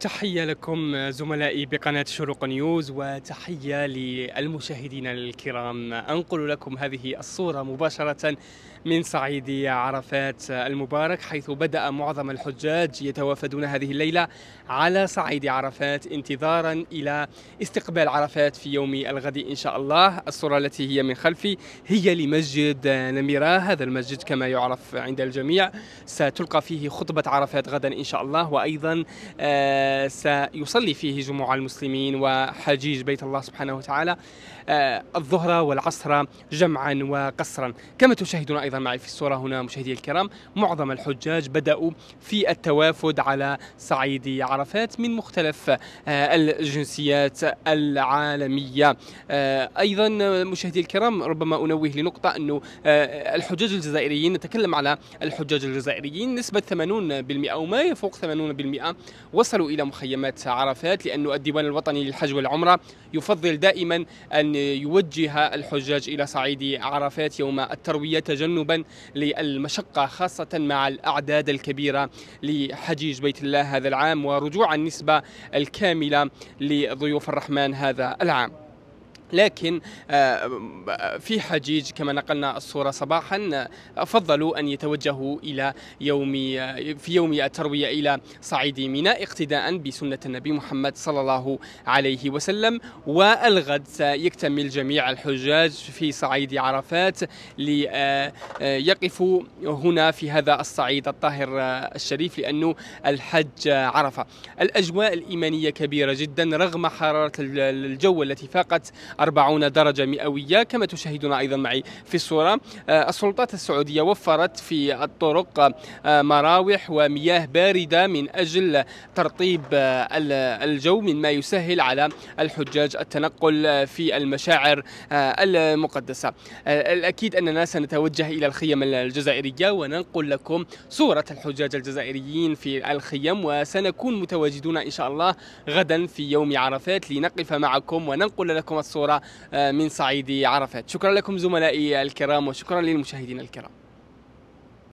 تحية لكم زملائي بقناة شروق نيوز وتحية للمشاهدين الكرام أنقل لكم هذه الصورة مباشرة من صعيد عرفات المبارك حيث بدأ معظم الحجاج يتوافدون هذه الليلة على صعيد عرفات انتظارا إلى استقبال عرفات في يوم الغد إن شاء الله الصورة التي هي من خلفي هي لمسجد نميرة هذا المسجد كما يعرف عند الجميع ستلقى فيه خطبة عرفات غدا إن شاء الله وأيضا آه، سيصلي فيه جمع المسلمين وحجيج بيت الله سبحانه وتعالى آه، الظهر والعصر جمعا وقصرا كما تشاهدون أيضا هذا معي في الصورة هنا مشاهدي الكرام معظم الحجاج بدأوا في التوافد على صعيد عرفات من مختلف آه، الجنسيات العالمية آه، أيضا مشاهدي الكرام ربما أنوه لنقطة أنه آه، الحجاج الجزائريين نتكلم على الحجاج الجزائريين نسبة 80% أو ما يفوق 80% وصلوا إلى مخيمات عرفات لأن الديوان الوطني للحج والعمرة يفضل دائما أن يوجه الحجاج إلى صعيد عرفات يوم التروية تجنبا جنوبا للمشقة خاصة مع الأعداد الكبيرة لحجيج بيت الله هذا العام ورجوع النسبة الكاملة لضيوف الرحمن هذا العام لكن آه، في حجيج كما نقلنا الصورة صباحا فضلوا أن يتوجهوا إلى يوم في يوم التروية إلى صعيد ميناء اقتداء بسنة النبي محمد صلى الله عليه وسلم والغد سيكتمل جميع الحجاج في صعيد عرفات ليقفوا آه، آه، هنا في هذا الصعيد الطاهر الشريف لأنه الحج عرفة الأجواء الإيمانية كبيرة جدا رغم حرارة الجو التي فاقت 40 درجة مئوية كما تشاهدون أيضا معي في الصورة آه، السلطات السعودية وفرت في الطرق آه، مراوح ومياه باردة من أجل ترطيب آه، الجو مما يسهل على الحجاج التنقل في المشاعر المقدسة الأكيد أننا سنتوجه إلى الخيم الجزائرية وننقل لكم صورة الحجاج الجزائريين في الخيم وسنكون متواجدون إن شاء الله غدا في يوم عرفات لنقف معكم وننقل لكم الصورة الصورة آه، من صعيد عرفات شكرا لكم زملائي الكرام وشكرا للمشاهدين الكرام